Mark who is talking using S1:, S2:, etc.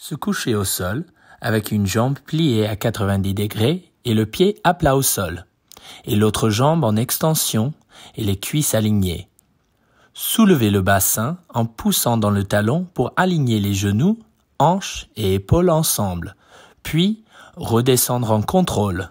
S1: Se coucher au sol avec une jambe pliée à 90 degrés et le pied à plat au sol, et l'autre jambe en extension et les cuisses alignées. Soulever le bassin en poussant dans le talon pour aligner les genoux, hanches et épaules ensemble, puis redescendre en contrôle.